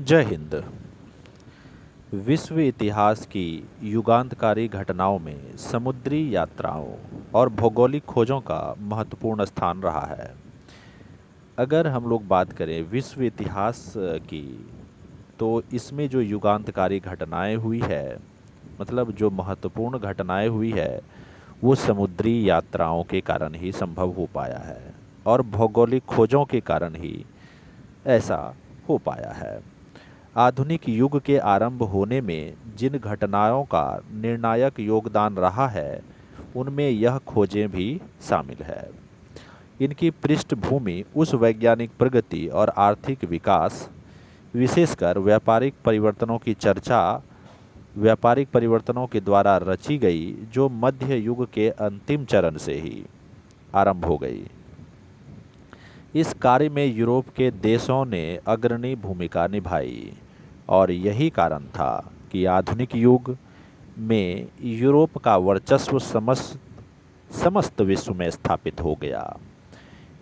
जय हिंद विश्व इतिहास की युगांतकारी घटनाओं में समुद्री यात्राओं और भौगोलिक खोजों का महत्वपूर्ण स्थान रहा है अगर हम लोग बात करें विश्व इतिहास की तो इसमें जो युगांतकारी घटनाएं हुई है मतलब जो महत्वपूर्ण घटनाएं हुई है वो समुद्री यात्राओं के कारण ही संभव हो पाया है और भौगोलिक खोजों के कारण ही ऐसा हो पाया है आधुनिक युग के आरंभ होने में जिन घटनाओं का निर्णायक योगदान रहा है उनमें यह खोजें भी शामिल है इनकी पृष्ठभूमि उस वैज्ञानिक प्रगति और आर्थिक विकास विशेषकर व्यापारिक परिवर्तनों की चर्चा व्यापारिक परिवर्तनों के द्वारा रची गई जो मध्य युग के अंतिम चरण से ही आरंभ हो गई इस कार्य में यूरोप के देशों ने अग्रणी भूमिका निभाई और यही कारण था कि आधुनिक युग में यूरोप का वर्चस्व समस्त समस्त विश्व में स्थापित हो गया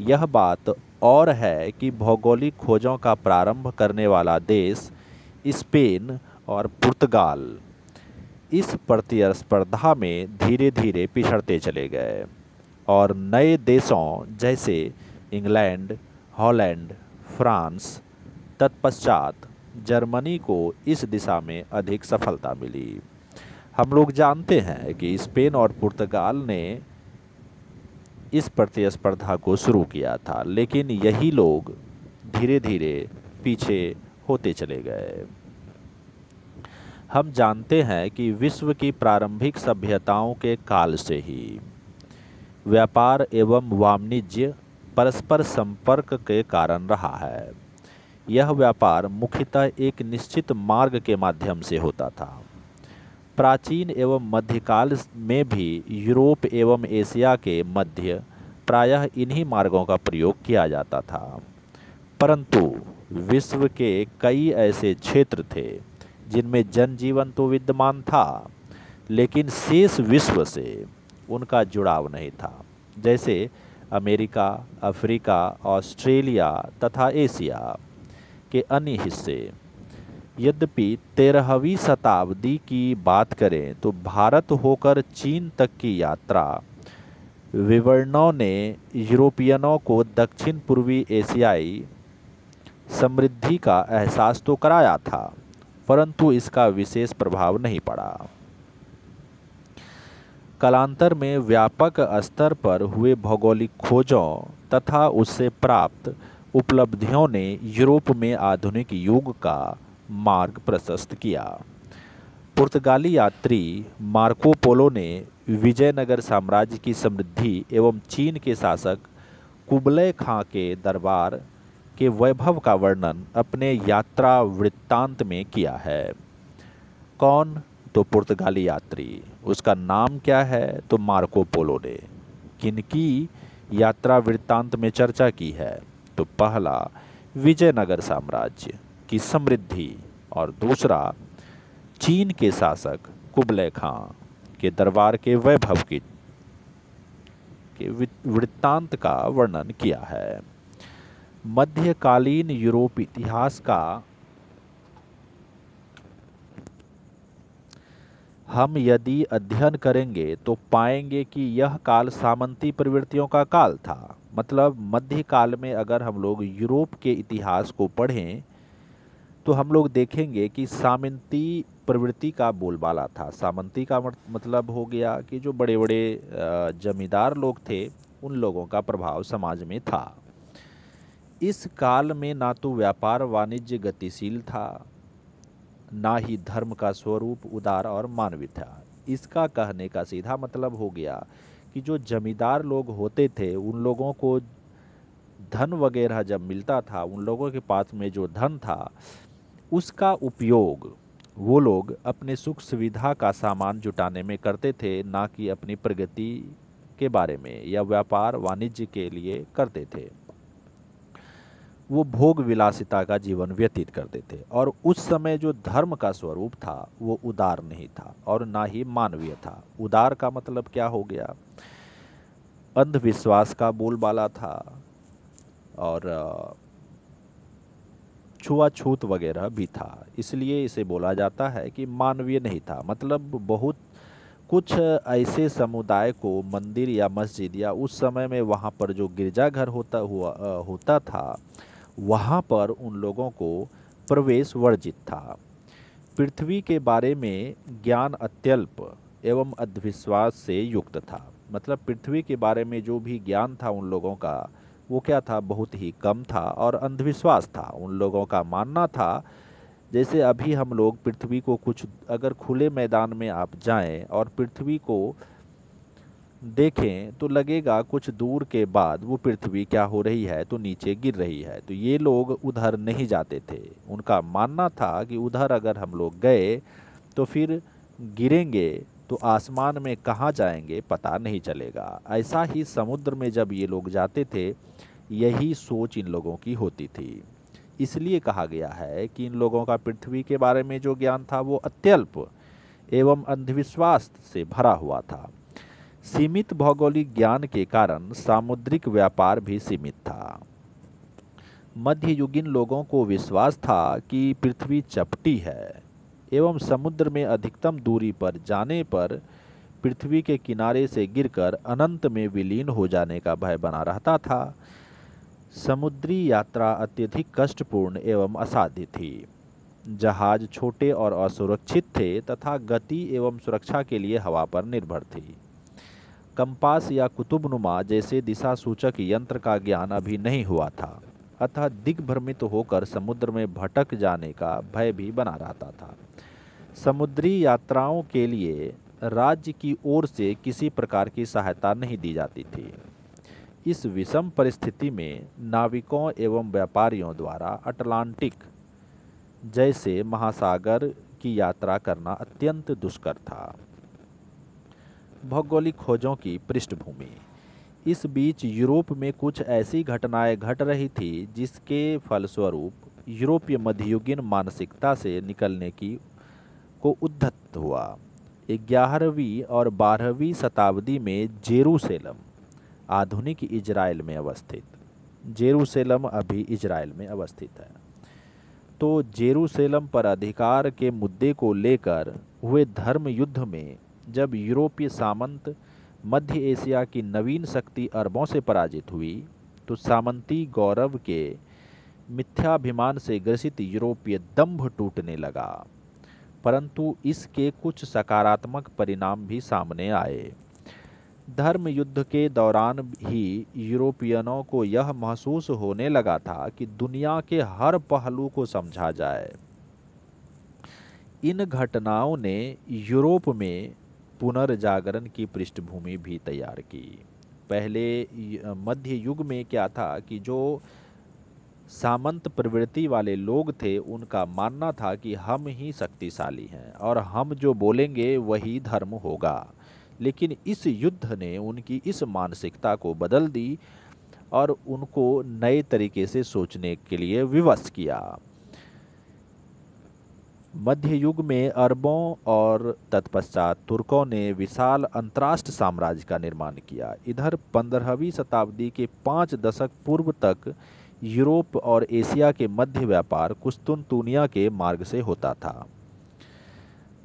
यह बात और है कि भौगोलिक खोजों का प्रारंभ करने वाला देश स्पेन और पुर्तगाल इस प्रतिस्पर्धा में धीरे धीरे पिछड़ते चले गए और नए देशों जैसे इंग्लैंड हॉलैंड फ्रांस तत्पश्चात जर्मनी को इस दिशा में अधिक सफलता मिली हम लोग जानते हैं कि स्पेन और पुर्तगाल ने इस प्रतिस्पर्धा को शुरू किया था लेकिन यही लोग धीरे धीरे पीछे होते चले गए हम जानते हैं कि विश्व की प्रारंभिक सभ्यताओं के काल से ही व्यापार एवं वाणिज्य परस्पर संपर्क के कारण रहा है यह व्यापार मुख्यतः एक निश्चित मार्ग के माध्यम से होता था प्राचीन एवं मध्यकाल में भी यूरोप एवं एशिया के मध्य प्रायः इन्हीं मार्गों का प्रयोग किया जाता था परंतु विश्व के कई ऐसे क्षेत्र थे जिनमें जनजीवन तो विद्यमान था लेकिन शेष विश्व से उनका जुड़ाव नहीं था जैसे अमेरिका अफ्रीका ऑस्ट्रेलिया तथा एशिया के अन्य हिस्से यद्यपि तेरहवीं शताब्दी की बात करें तो भारत होकर चीन तक की यात्रा विवरणों ने यूरोपियनों को दक्षिण पूर्वी एशियाई समृद्धि का एहसास तो कराया था परंतु इसका विशेष प्रभाव नहीं पड़ा कालांतर में व्यापक स्तर पर हुए भौगोलिक खोजों तथा उससे प्राप्त उपलब्धियों ने यूरोप में आधुनिक युग का मार्ग प्रशस्त किया पुर्तगाली यात्री मार्को पोलो ने विजयनगर साम्राज्य की समृद्धि एवं चीन के शासक कुबलय खां के दरबार के वैभव का वर्णन अपने यात्रा वृत्तांत में किया है कौन तो पुर्तगाली यात्री उसका नाम क्या है तो मार्को पोलो ने किनकी यात्रा वृत्तांत में चर्चा की है तो पहला विजयनगर साम्राज्य की समृद्धि और दूसरा चीन के शासक कुबले खां के दरबार के वैभव की के वृत्तांत का वर्णन किया है मध्यकालीन यूरोप इतिहास का हम यदि अध्ययन करेंगे तो पाएंगे कि यह काल सामंती प्रवृत्तियों का काल था मतलब मध्यकाल में अगर हम लोग यूरोप के इतिहास को पढ़ें तो हम लोग देखेंगे कि सामंती प्रवृत्ति का बोलबाला था सामंती का मतलब हो गया कि जो बड़े बड़े जमींदार लोग थे उन लोगों का प्रभाव समाज में था इस काल में ना तो व्यापार वाणिज्य गतिशील था ना ही धर्म का स्वरूप उदार और मानवीय था इसका कहने का सीधा मतलब हो गया कि जो जमींदार लोग होते थे उन लोगों को धन वगैरह जब मिलता था उन लोगों के पास में जो धन था उसका उपयोग वो लोग अपने सुख सुविधा का सामान जुटाने में करते थे ना कि अपनी प्रगति के बारे में या व्यापार वाणिज्य के लिए करते थे वो भोग विलासिता का जीवन व्यतीत करते थे और उस समय जो धर्म का स्वरूप था वो उदार नहीं था और ना ही मानवीय था उदार का मतलब क्या हो गया अंधविश्वास का बोलबाला था और छुआछूत वगैरह भी था इसलिए इसे बोला जाता है कि मानवीय नहीं था मतलब बहुत कुछ ऐसे समुदाय को मंदिर या मस्जिद या उस समय में वहाँ पर जो गिरजाघर होता हुआ होता था वहाँ पर उन लोगों को प्रवेश वर्जित था पृथ्वी के बारे में ज्ञान अत्यल्प एवं अंधविश्वास से युक्त था मतलब पृथ्वी के बारे में जो भी ज्ञान था उन लोगों का वो क्या था बहुत ही कम था और अंधविश्वास था उन लोगों का मानना था जैसे अभी हम लोग पृथ्वी को कुछ अगर खुले मैदान में आप जाएं और पृथ्वी को देखें तो लगेगा कुछ दूर के बाद वो पृथ्वी क्या हो रही है तो नीचे गिर रही है तो ये लोग उधर नहीं जाते थे उनका मानना था कि उधर अगर हम लोग गए तो फिर गिरेंगे तो आसमान में कहाँ जाएंगे पता नहीं चलेगा ऐसा ही समुद्र में जब ये लोग जाते थे यही सोच इन लोगों की होती थी इसलिए कहा गया है कि इन लोगों का पृथ्वी के बारे में जो ज्ञान था वो अत्यल्प एवं अंधविश्वास से भरा हुआ था सीमित भौगोलिक ज्ञान के कारण सामुद्रिक व्यापार भी सीमित था मध्ययुगीन लोगों को विश्वास था कि पृथ्वी चपटी है एवं समुद्र में अधिकतम दूरी पर जाने पर पृथ्वी के किनारे से गिरकर अनंत में विलीन हो जाने का भय बना रहता था समुद्री यात्रा अत्यधिक कष्टपूर्ण एवं असाध्य थी जहाज छोटे और असुरक्षित थे तथा गति एवं सुरक्षा के लिए हवा पर निर्भर थी कंपास या कुतुबनुमा जैसे दिशा सूचक यंत्र का ज्ञान अभी नहीं हुआ था अतः दिग्भ्रमित होकर समुद्र में भटक जाने का भय भी बना रहता था समुद्री यात्राओं के लिए राज्य की ओर से किसी प्रकार की सहायता नहीं दी जाती थी इस विषम परिस्थिति में नाविकों एवं व्यापारियों द्वारा अटलांटिक जैसे महासागर की यात्रा करना अत्यंत दुष्कर था भौगोलिक खोजों की पृष्ठभूमि इस बीच यूरोप में कुछ ऐसी घटनाएं घट रही थी जिसके फलस्वरूप यूरोपीय मध्ययुगीन मानसिकता से निकलने की को उद्धत हुआ ग्यारहवीं और बारहवीं शताब्दी में जेरूसलम आधुनिक इजराइल में अवस्थित जेरूसलम अभी इजराइल में अवस्थित है तो जेरूसलम पर अधिकार के मुद्दे को लेकर हुए धर्म युद्ध में जब यूरोपीय सामंत मध्य एशिया की नवीन शक्ति अरबों से पराजित हुई तो सामंती गौरव के मिथ्याभिमान से ग्रसित यूरोपीय दंभ टूटने लगा परंतु इसके कुछ सकारात्मक परिणाम भी सामने आए धर्म युद्ध के दौरान ही यूरोपियनों को यह महसूस होने लगा था कि दुनिया के हर पहलू को समझा जाए इन घटनाओं ने यूरोप में पुनर्जागरण की पृष्ठभूमि भी तैयार की पहले मध्य युग में क्या था कि जो सामंत प्रवृत्ति वाले लोग थे उनका मानना था कि हम ही शक्तिशाली हैं और हम जो बोलेंगे वही धर्म होगा लेकिन इस युद्ध ने उनकी इस मानसिकता को बदल दी और उनको नए तरीके से सोचने के लिए विवश किया मध्य युग में अरबों और तत्पश्चात तुर्कों ने विशाल अंतर्राष्ट्र साम्राज्य का निर्माण किया इधर पंद्रहवीं शताब्दी के पाँच दशक पूर्व तक यूरोप और एशिया के मध्य व्यापार कुस्तुनतुनिया के मार्ग से होता था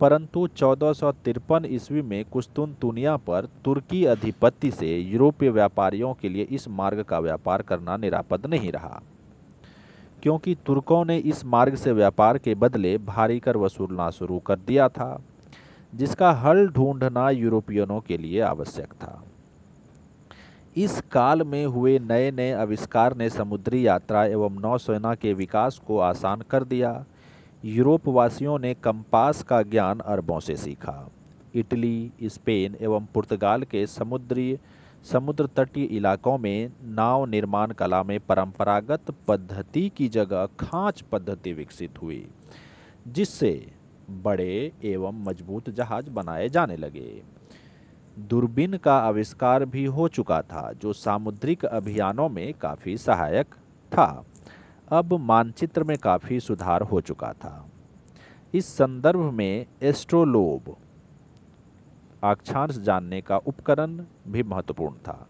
परंतु चौदह ईस्वी में कुस्तुनतुनिया पर तुर्की अधिपति से यूरोपीय व्यापारियों के लिए इस मार्ग का व्यापार करना निरापद नहीं रहा क्योंकि तुर्कों ने इस मार्ग से व्यापार के बदले भारी कर वसूलना शुरू कर दिया था जिसका हल ढूंढना यूरोपियनों के लिए आवश्यक था इस काल में हुए नए नए आविष्कार ने समुद्री यात्रा एवं नौसेना के विकास को आसान कर दिया यूरोपवासियों ने कंपास का ज्ञान अरबों से सीखा इटली स्पेन एवं पुर्तगाल के समुद्री समुद्र तटीय इलाकों में नाव निर्माण कला में परंपरागत पद्धति की जगह खांच पद्धति विकसित हुई जिससे बड़े एवं मजबूत जहाज बनाए जाने लगे दूरबीन का आविष्कार भी हो चुका था जो सामुद्रिक अभियानों में काफ़ी सहायक था अब मानचित्र में काफ़ी सुधार हो चुका था इस संदर्भ में एस्ट्रोलोब अक्षांश जानने का उपकरण भी महत्वपूर्ण था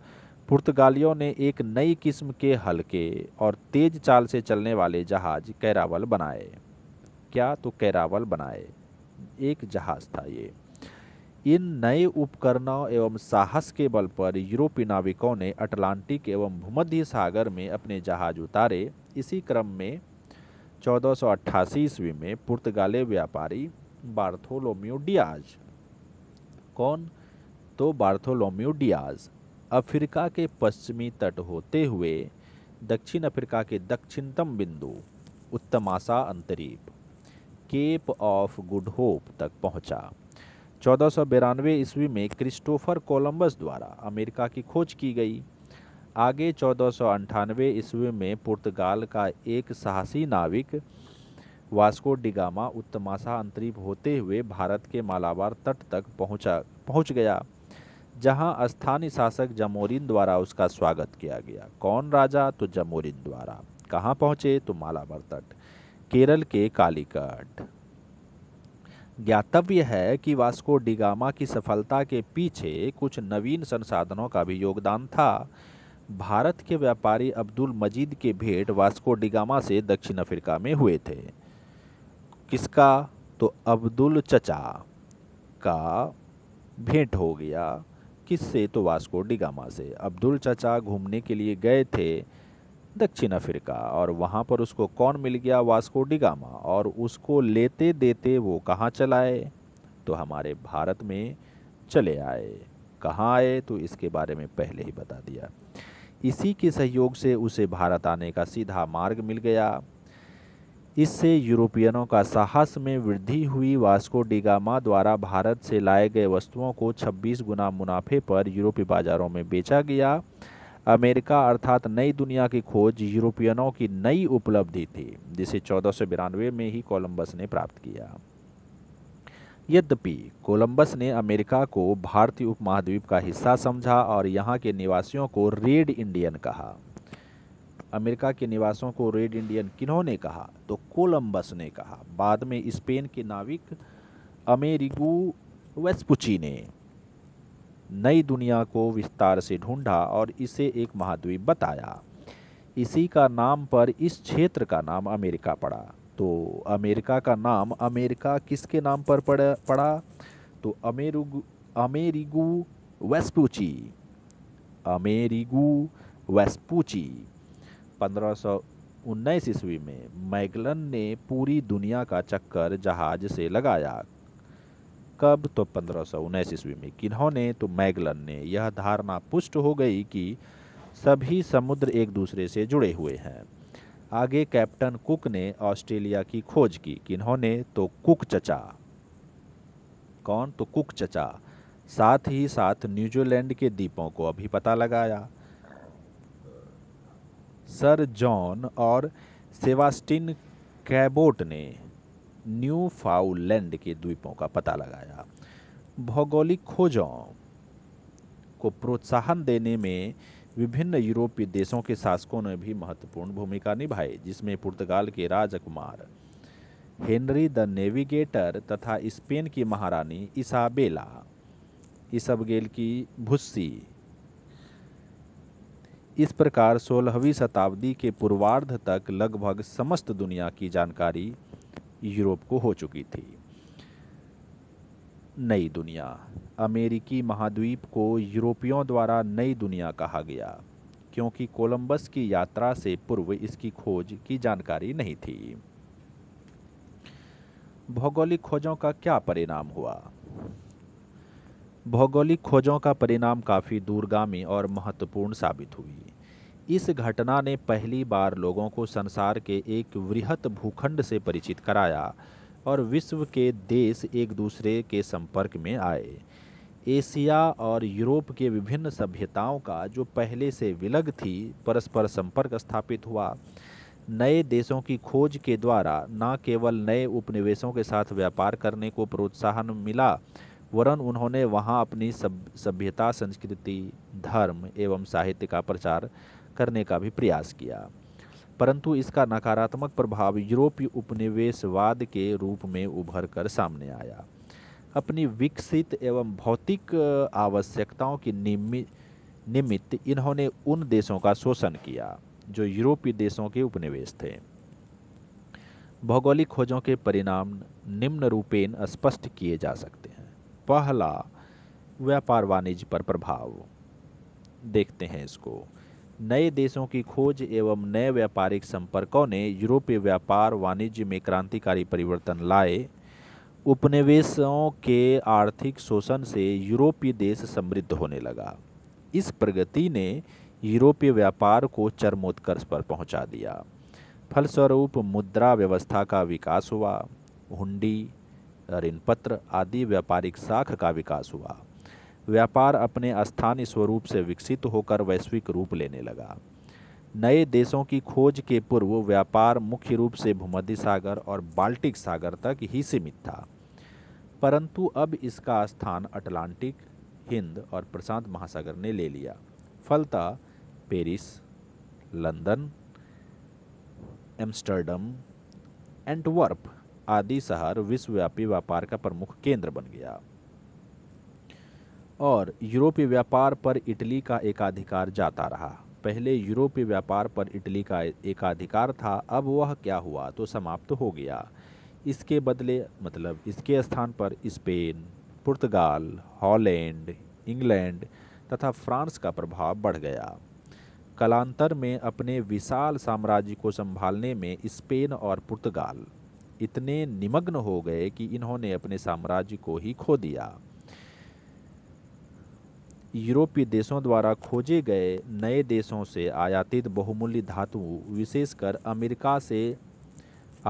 पुर्तगालियों ने एक नई किस्म के हल्के और तेज चाल से चलने वाले जहाज कैरावल बनाए क्या तो कैरावल बनाए एक जहाज था ये इन नए उपकरणों एवं साहस के बल पर यूरोपीय नाविकों ने अटलांटिक एवं भूमध्य सागर में अपने जहाज उतारे इसी क्रम में 1488 ईस्वी में पुर्तगाली व्यापारी बार्थोलोम्यू डियाज कौन तो बार्थोलोम्यू डियाज अफ्रीका के पश्चिमी तट होते हुए दक्षिण अफ्रीका के दक्षिणतम बिंदु उत्तमासा अंतरीप केप ऑफ गुड होप तक पहुंचा चौदह सौ बिरानवे ईस्वी में क्रिस्टोफर कोलंबस द्वारा अमेरिका की खोज की गई आगे चौदह सौ अंठानवे ईस्वी में पुर्तगाल का एक साहसी नाविक वास्को डिगामा उत्तमाशा अंतरिप होते हुए भारत के मालाबार तट तक पहुंचा पहुंच गया जहां स्थानीय शासक जमोरिन द्वारा उसका स्वागत किया गया कौन राजा तो जमोरिन द्वारा कहाँ पहुंचे तो मालाबार तट केरल के कालीकट ज्ञातव्य है कि वास्को डिगामा की सफलता के पीछे कुछ नवीन संसाधनों का भी योगदान था भारत के व्यापारी अब्दुल मजीद के भेंट वास्को डिगामा से दक्षिण अफ्रीका में हुए थे किसका तो अब्दुल चचा का भेंट हो गया किससे तो वास्को डिगामा से अब्दुल चचा घूमने के लिए गए थे दक्षिण अफ्रीका और वहाँ पर उसको कौन मिल गया वास्को डिगामा और उसको लेते देते वो कहाँ चलाए तो हमारे भारत में चले आए कहाँ आए तो इसके बारे में पहले ही बता दिया इसी के सहयोग से उसे भारत आने का सीधा मार्ग मिल गया इससे यूरोपियनों का साहस में वृद्धि हुई वास्को डिगामा द्वारा भारत से लाए गए वस्तुओं को 26 गुना मुनाफे पर यूरोपीय बाजारों में बेचा गया अमेरिका अर्थात नई दुनिया की खोज यूरोपियनों की नई उपलब्धि थी जिसे चौदह में ही कोलंबस ने प्राप्त किया यद्यपि कोलंबस ने अमेरिका को भारतीय उपमहाद्वीप का हिस्सा समझा और यहाँ के निवासियों को रेड इंडियन कहा अमेरिका के निवासों को रेड इंडियन किन्होंने कहा तो कोलंबस ने कहा बाद में स्पेन के नाविक अमेरिगो वेस्पुची ने नई दुनिया को विस्तार से ढूंढा और इसे एक महाद्वीप बताया इसी का नाम पर इस क्षेत्र का नाम अमेरिका पड़ा तो अमेरिका का नाम अमेरिका किसके नाम पर पड़ा पड़ा तो अमेरुगु अमेरिगु वेस्पुची अमेरिगु वेस्पुची पंद्रह ईस्वी में मैगलन ने पूरी दुनिया का चक्कर जहाज से लगाया कब तो पंद्रह ईस्वी में किन्होंने तो मैगलन ने यह धारणा पुष्ट हो गई कि सभी समुद्र एक दूसरे से जुड़े हुए हैं आगे कैप्टन कुक ने ऑस्ट्रेलिया की खोज की किन्होंने तो कुक चचा कौन तो कुक चचा साथ ही साथ न्यूजीलैंड के द्वीपों को अभी पता लगाया सर जॉन और सेवास्टिन कैबोट ने न्यू फाउलैंड के द्वीपों का पता लगाया भौगोलिक खोजों को प्रोत्साहन देने में विभिन्न यूरोपीय देशों के शासकों ने भी महत्वपूर्ण भूमिका निभाई जिसमें पुर्तगाल के राजकुमार हेनरी द नेविगेटर तथा स्पेन की महारानी इसाबेला इसबगेल की भुस्सी इस प्रकार सोलहवीं शताब्दी के पूर्वार्ध तक लगभग समस्त दुनिया की जानकारी यूरोप को हो चुकी थी नई दुनिया अमेरिकी महाद्वीप को यूरोपियों द्वारा नई दुनिया कहा गया क्योंकि कोलंबस की यात्रा से पूर्व इसकी खोज की जानकारी नहीं थी भौगोलिक खोजों का क्या परिणाम हुआ भौगोलिक खोजों का परिणाम काफ़ी दूरगामी और महत्वपूर्ण साबित हुई इस घटना ने पहली बार लोगों को संसार के एक वृहत भूखंड से परिचित कराया और विश्व के देश एक दूसरे के संपर्क में आए एशिया और यूरोप के विभिन्न सभ्यताओं का जो पहले से विलग थी परस्पर संपर्क स्थापित हुआ नए देशों की खोज के द्वारा न केवल नए उपनिवेशों के साथ व्यापार करने को प्रोत्साहन मिला वरन उन्होंने वहां अपनी सभ्यता संस्कृति धर्म एवं साहित्य का प्रचार करने का भी प्रयास किया परंतु इसका नकारात्मक प्रभाव यूरोपीय उपनिवेशवाद के रूप में उभर कर सामने आया अपनी विकसित एवं भौतिक आवश्यकताओं की निमित निमित्त इन्होंने उन देशों का शोषण किया जो यूरोपीय देशों के उपनिवेश थे भौगोलिक खोजों के परिणाम निम्न रूपेण स्पष्ट किए जा सकते हैं पहला व्यापार वाणिज्य पर प्रभाव देखते हैं इसको नए देशों की खोज एवं नए व्यापारिक संपर्कों ने यूरोपीय व्यापार वाणिज्य में क्रांतिकारी परिवर्तन लाए उपनिवेशों के आर्थिक शोषण से यूरोपीय देश समृद्ध होने लगा इस प्रगति ने यूरोपीय व्यापार को चरमोत्कर्ष पर पहुंचा दिया फलस्वरूप मुद्रा व्यवस्था का विकास हुआ हुंडी ऋणपत्र आदि व्यापारिक साख का विकास हुआ व्यापार अपने स्थानीय स्वरूप से विकसित होकर वैश्विक रूप लेने लगा नए देशों की खोज के पूर्व व्यापार मुख्य रूप से भूमध्य सागर और बाल्टिक सागर तक ही सीमित था परंतु अब इसका स्थान अटलांटिक हिंद और प्रशांत महासागर ने ले लिया फलता पेरिस लंदन एम्स्टर्डम एंटवर्प आदि शहर विश्वव्यापी व्यापार का प्रमुख केंद्र बन गया और यूरोपीय व्यापार पर इटली का एकाधिकार जाता रहा पहले यूरोपीय व्यापार पर इटली का एकाधिकार था अब वह क्या हुआ तो समाप्त हो गया इसके बदले मतलब इसके स्थान पर स्पेन पुर्तगाल हॉलैंड इंग्लैंड तथा फ्रांस का प्रभाव बढ़ गया कलांतर में अपने विशाल साम्राज्य को संभालने में स्पेन और पुर्तगाल इतने निमग्न हो गए कि इन्होंने अपने साम्राज्य को ही खो दिया यूरोपीय देशों द्वारा खोजे गए नए देशों से आयातित बहुमूल्य धातु विशेषकर अमेरिका से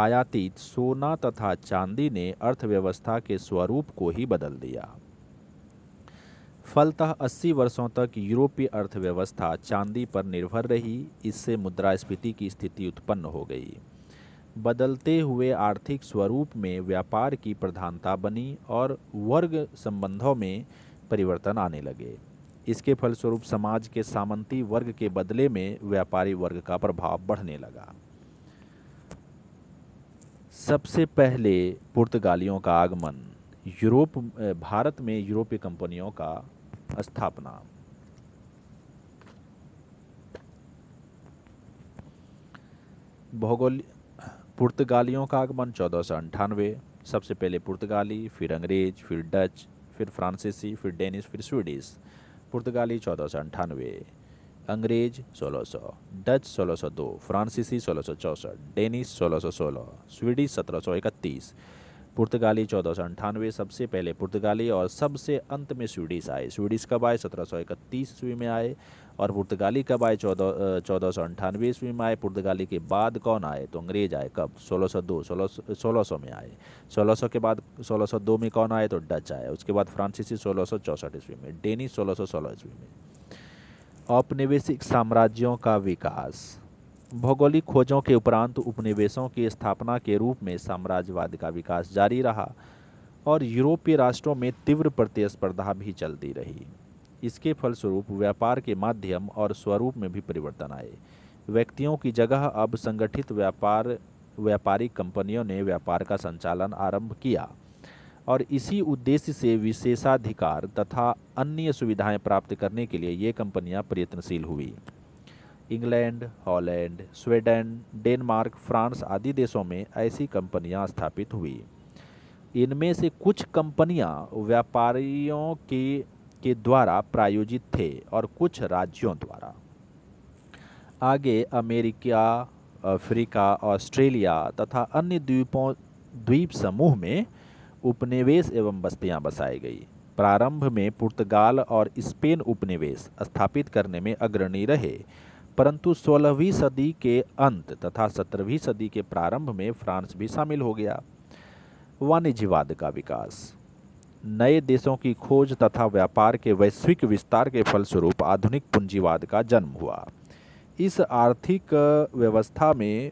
आयातित सोना तथा चांदी ने अर्थव्यवस्था के स्वरूप को ही बदल दिया फलतः 80 वर्षों तक यूरोपीय अर्थव्यवस्था चांदी पर निर्भर रही इससे मुद्रास्फीति की स्थिति उत्पन्न हो गई बदलते हुए आर्थिक स्वरूप में व्यापार की प्रधानता बनी और वर्ग संबंधों में परिवर्तन आने लगे इसके फलस्वरूप समाज के सामंती वर्ग के बदले में व्यापारी वर्ग का प्रभाव बढ़ने लगा सबसे पहले पुर्तगालियों का आगमन यूरोप भारत में यूरोपीय कंपनियों का स्थापना भौगोलिक पुर्तगालियों का आगमन चौदह सौ अंठानवे सबसे पहले पुर्तगाली फिर अंग्रेज फिर डच फिर फ्रांसीसी फिर डेनिश फिर स्वीडिश पुर्तगाली चौदह सौ अंठानवे अंग्रेज सोलह सौ डच सोलह सौ दो फ्रांसीसी सोलह सौ चौंसठ डेनिश सोलह सौ सोलह स्वीडिश सत्रह सौ इकतीस पुर्तगाली चौदह सबसे पहले पुर्तगाली और सबसे अंत में स्वीडिश आए स्वीडिश कब आए सत्रह सौ इकतीस ईस्वी में आए और पुर्तगाली कब आए चौदह चौदह सौ अंठानवे ईस्वी में आए पुर्तगाली के बाद कौन आए तो अंग्रेज आए कब सोलह सौ दो सोलह सोलह सौ में आए सोलह सौ के बाद सोलह सौ दो में कौन आए तो डच आए उसके बाद फ्रांसीसी सोलह सौ चौंसठ ईस्वी में डेनिश सोलह सौ सोलह ईस्वी में औपनिवेशिक साम्राज्यों का विकास भौगोलिक खोजों के उपरांत उपनिवेशों की स्थापना के रूप में साम्राज्यवाद का विकास जारी रहा और यूरोपीय राष्ट्रों में तीव्र प्रतिस्पर्धा भी चलती रही इसके फलस्वरूप व्यापार के माध्यम और स्वरूप में भी परिवर्तन आए व्यक्तियों की जगह अब संगठित व्यापार व्यापारिक कंपनियों ने व्यापार का संचालन आरंभ किया और इसी उद्देश्य से विशेषाधिकार तथा अन्य सुविधाएं प्राप्त करने के लिए ये कंपनियां प्रयत्नशील हुई England Holland Sweden Denmark France आदि देशों में ऐसी कंपनियां स्थापित हुई इनमें से कुछ कंपनियां व्यापारियों के के द्वारा प्रायोजित थे और कुछ राज्यों द्वारा आगे अमेरिका अफ्रीका ऑस्ट्रेलिया तथा अन्य द्वीपों द्वीप समूह में उपनिवेश एवं बस्तियां बसाई गई प्रारंभ में पुर्तगाल और स्पेन उपनिवेश स्थापित करने में अग्रणी रहे परंतु 16वीं सदी के अंत तथा 17वीं सदी के प्रारंभ में फ्रांस भी शामिल हो गया वाणिज्यवाद का विकास नए देशों की खोज तथा व्यापार के वैश्विक विस्तार के फलस्वरूप आधुनिक पूंजीवाद का जन्म हुआ इस आर्थिक व्यवस्था में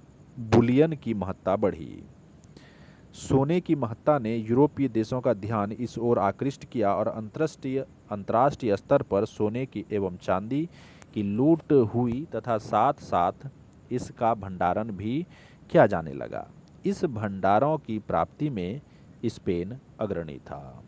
बुलियन की महत्ता बढ़ी सोने की महत्ता ने यूरोपीय देशों का ध्यान इस ओर आकृष्ट किया और अंतर्राष्ट्रीय अंतर्राष्ट्रीय स्तर पर सोने की एवं चांदी की लूट हुई तथा साथ साथ इसका भंडारण भी किया जाने लगा इस भंडारों की प्राप्ति में स्पेन अग्रणी था